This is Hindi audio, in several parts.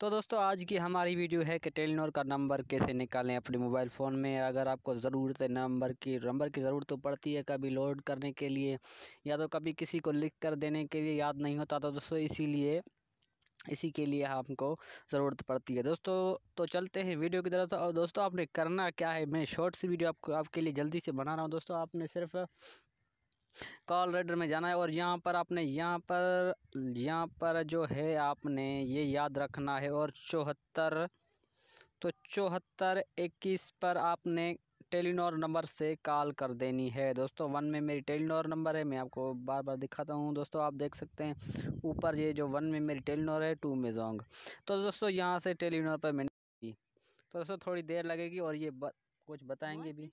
तो दोस्तों आज की हमारी वीडियो है कि टेलीनोर का नंबर कैसे निकालें अपने मोबाइल फ़ोन में अगर आपको ज़रूरत है नंबर की नंबर की ज़रूरत तो पड़ती है कभी लोड करने के लिए या तो कभी किसी को लिख कर देने के लिए याद नहीं होता तो दोस्तों इसीलिए इसी के लिए हमको ज़रूरत पड़ती है दोस्तों तो चलते हैं वीडियो की तरफ और दोस्तों आपने करना क्या है मैं शॉर्ट सी वीडियो आपको आपके लिए जल्दी से बना रहा हूँ दोस्तों आपने सिर्फ कॉल रेडर में जाना है और यहाँ पर आपने यहाँ पर यहाँ पर जो है आपने ये याद रखना है और चौहत्तर तो चौहत्तर इक्कीस पर आपने टेलीनॉर नंबर से कॉल कर देनी है दोस्तों वन में मेरी टेलीनॉर नंबर है मैं आपको बार बार दिखाता हूँ दोस्तों आप देख सकते हैं ऊपर ये जो वन में मेरी टेलीनॉर है टू में जोंग तो दोस्तों यहाँ से टेलीनॉर पर मैंने तो दोस्तों थोड़ी देर लगेगी और ये ब, कुछ बताएंगे भी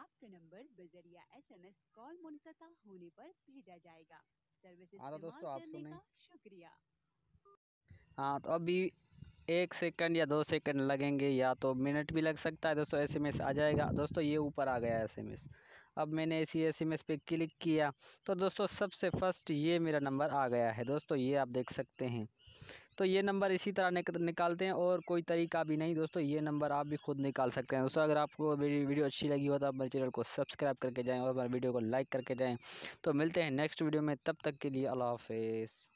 आपका नंबर बजरिया एसएमएस कॉल मुनकता होने पर भेजा जाएगा सर्विस हाँ तो दोस्तों आप सुने शुक्रिया हाँ तो अभी एक सेकंड या दो सेकंड लगेंगे या तो मिनट भी लग सकता है दोस्तों एसएमएस आ जाएगा दोस्तों ये ऊपर आ गया एसएमएस अब मैंने इसी एसएमएस पे क्लिक किया तो दोस्तों सबसे फर्स्ट ये मेरा नंबर आ गया है दोस्तों ये आप देख सकते हैं तो ये नंबर इसी तरह निकालते हैं और कोई तरीका भी नहीं दोस्तों ये नंबर आप भी खुद निकाल सकते हैं दोस्तों अगर आपको मेरी वीडियो अच्छी लगी हो तो आप मेरे चैनल को सब्सक्राइब करके जाएँ और मेरे वीडियो को लाइक करके जाएँ तो मिलते हैं नेक्स्ट वीडियो में तब तक के लिए अल्लाह हाफिज़